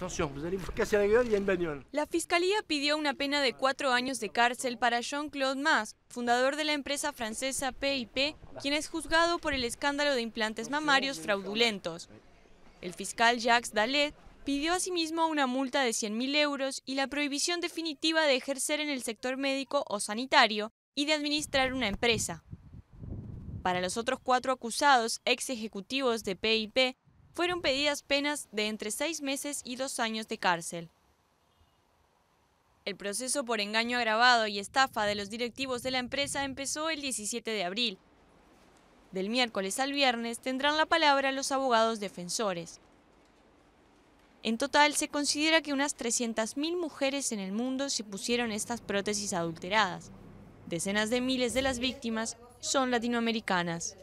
Pues, la fiscalía pidió una pena de cuatro años de cárcel para Jean-Claude Mas, fundador de la empresa francesa PIP, quien es juzgado por el escándalo de implantes mamarios fraudulentos. El fiscal Jacques Dalet pidió asimismo una multa de 100.000 euros y la prohibición definitiva de ejercer en el sector médico o sanitario y de administrar una empresa. Para los otros cuatro acusados, ex ejecutivos de PIP, fueron pedidas penas de entre seis meses y dos años de cárcel. El proceso por engaño agravado y estafa de los directivos de la empresa empezó el 17 de abril. Del miércoles al viernes tendrán la palabra los abogados defensores. En total se considera que unas 300.000 mujeres en el mundo se pusieron estas prótesis adulteradas. Decenas de miles de las víctimas son latinoamericanas.